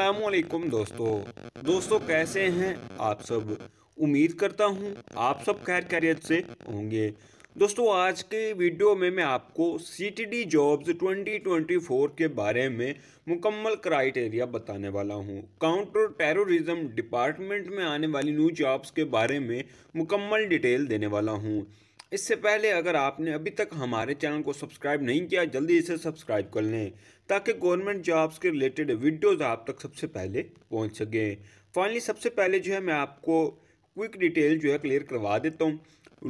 अलकुम दोस्तों दोस्तों कैसे हैं आप सब उम्मीद करता हूं आप सब खैर खैरियत से होंगे दोस्तों आज के वीडियो में मैं आपको सी टी डी जॉब्स 2024 के बारे में मुकम्मल क्राइटेरिया बताने वाला हूं काउंटर टेररिज्म डिपार्टमेंट में आने वाली न्यू जॉब्स के बारे में मुकम्मल डिटेल देने वाला हूं इससे पहले अगर आपने अभी तक हमारे चैनल को सब्सक्राइब नहीं किया जल्दी इसे सब्सक्राइब कर लें ताकि गवर्नमेंट जॉब्स के रिलेटेड वीडियोज़ आप तक सबसे पहले पहुँच सकें फाइनली सबसे पहले जो है मैं आपको क्विक डिटेल जो है क्लियर करवा देता हूँ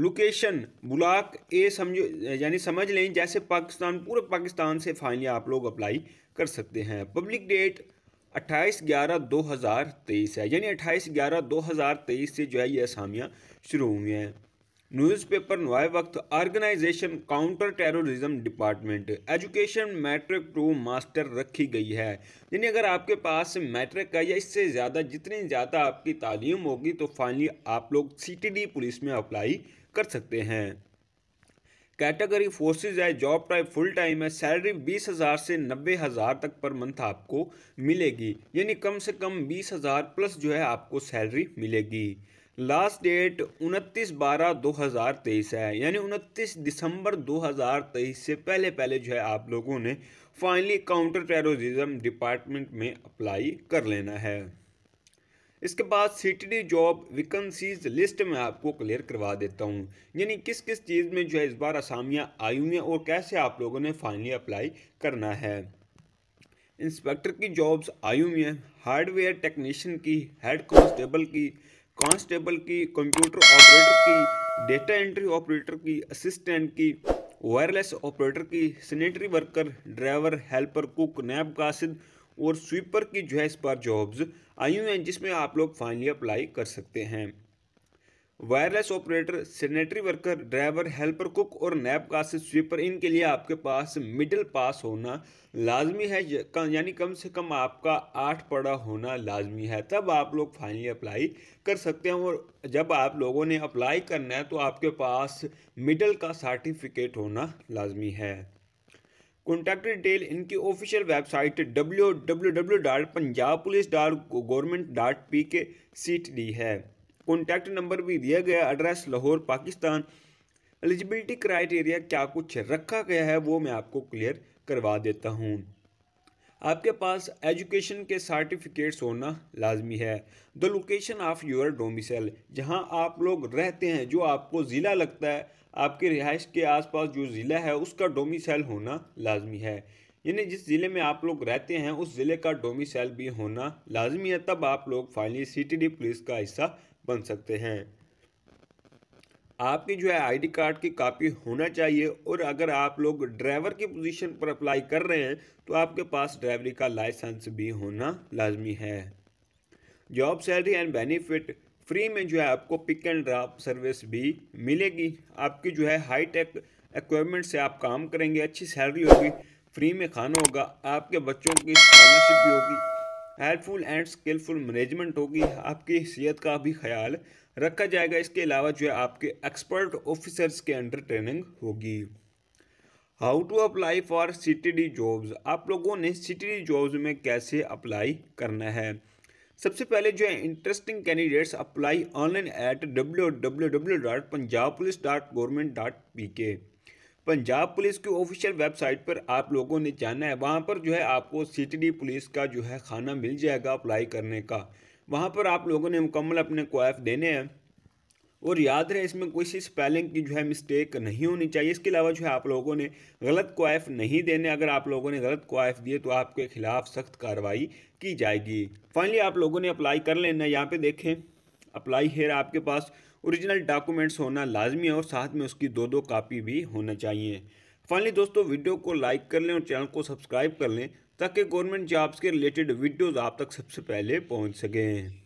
लोकेशन ब्लाक ए समझो यानी समझ लें जैसे पाकिस्तान पूरे पाकिस्तान से फाइनली आप लोग अप्लाई कर सकते हैं पब्लिक डेट 28 ग्यारह 2023 है यानी 28 ग्यारह 2023 से जो है ये असामियाँ शुरू हुई हैं newspaper Nawai Waqt organisation counter terrorism department education matric to master रखी गई है यानी अगर आपके पास मैट्रिक का या इससे ज़्यादा जितनी ज़्यादा आपकी तालीम होगी तो फाइनली आप लोग सीटीडी पुलिस में अप्लाई कर सकते हैं कैटेगरी फोर्सेज है जॉब टाइप फुल टाइम है सैलरी बीस हज़ार से नब्बे हज़ार तक पर मंथ आपको मिलेगी यानी कम से कम बीस हज़ार प्लस जो है आपको सैलरी मिलेगी लास्ट डेट 29 बारह 2023 है यानी 29 दिसंबर 2023 से पहले पहले जो है आप लोगों ने फाइनली काउंटर टेररिज्म डिपार्टमेंट में अप्लाई कर लेना है इसके बाद सीटीडी जॉब वैकेंसीज लिस्ट में आपको क्लियर करवा देता हूँ यानी किस किस चीज़ में जो है इस बार आसामियाँ आई हुई हैं और कैसे आप लोगों ने फाइनली अप्लाई करना है इंस्पेक्टर की जॉब्स आई हुई हैं हार्डवेयर टेक्नीशियन की हेड कॉन्स्टेबल की कांस्टेबल की कंप्यूटर ऑपरेटर की डेटा एंट्री ऑपरेटर की असिस्टेंट की वायरलेस ऑपरेटर की sanitary worker driver helper cook नैब कासिद और स्वीपर की जो है इस पर जॉब्स आई हुई हैं जिसमें आप लोग फाइनली अप्लाई कर सकते हैं wireless operator sanitary worker driver helper cook और नैप कास्ट स्वीपर इनके लिए आपके पास मिडिल पास होना लाजमी है यानी कम से कम आपका आठ पड़ा होना लाजमी है तब आप लोग फाइनली अप्लाई कर सकते हैं और जब आप लोगों ने अप्लाई करना है तो आपके पास मिडिल का सर्टिफिकेट होना लाजमी है कॉन्टैक्ट डिटेल इनकी official website W W W dot Punjab police dot government dot P K C T D है कॉन्टैक्ट नंबर भी दिया गया address Lahore Pakistan eligibility criteria क्या कुछ रखा गया है वो मैं आपको क्लियर करवा देता हूँ आपके पास एजुकेशन के सर्टिफिकेट्स होना लाजमी है the location of your domicile जहाँ आप लोग रहते हैं जो आपको ज़िला लगता है आपके रिहाइश के आसपास जो ज़िला है उसका डोमिसल होना लाजमी है यानी जिस ज़िले में आप लोग रहते हैं उस ज़िले का डोमिसल भी होना लाजमी है तब आप लोग फाइनली सी पुलिस का हिस्सा बन सकते हैं आपकी जो है आईडी कार्ड की कापी होना चाहिए और अगर आप लोग ड्राइवर की पोजीशन पर अप्लाई कर रहे हैं तो आपके पास ड्राइवरी का लाइसेंस भी होना लाजमी है job salary and benefit free में जो है आपको पिक एंड ड्राप सर्विस भी मिलेगी आपकी जो है हाई टेक इक्वमेंट से आप काम करेंगे अच्छी सैलरी होगी फ्री में खाना होगा आपके बच्चों की स्कॉलरशिप भी होगी हेल्पफुल एंड स्किलफुल मैनेजमेंट होगी आपकी सेहत का भी ख्याल रखा जाएगा इसके अलावा जो है आपके एक्सपर्ट ऑफिसर्स के अंडर ट्रेनिंग होगी how to apply for C T D jobs आप लोगों ने सिटी डी जॉब्स में कैसे अप्लाई करना है सबसे पहले जो है interesting candidates apply online at W W W dot Punjab police dot government dot P K Punjab police की ऑफिशियल वेबसाइट पर आप लोगों ने जाना है वहाँ पर जो है आपको सिटी पुलिस का जो है खाना मिल जाएगा अप्लाई करने का वहाँ पर आप लोगों ने मुकम्मल अपने क्वाइफ देने हैं और याद रहे इसमें कोई सी स्पेलिंग की जो है मिस्टेक नहीं होनी चाहिए इसके अलावा जो है आप लोगों ने गलत क्वाइफ नहीं देने अगर आप लोगों ने गलत क्वाइफ दिए तो आपके खिलाफ सख्त कार्रवाई की जाएगी फाइनली आप लोगों ने अप्लाई कर लेना यहाँ पर देखें अप्लाई हेयर आपके पास ओरिजिनल डॉक्यूमेंट्स होना लाजमी है और साथ में उसकी दो दो कापी भी होना चाहिए फाइनली दोस्तों वीडियो को लाइक कर लें और चैनल को सब्सक्राइब कर लें ताकि गवर्नमेंट जॉब्स के रिलेटेड वीडियोज़ आप तक सबसे पहले पहुँच सकें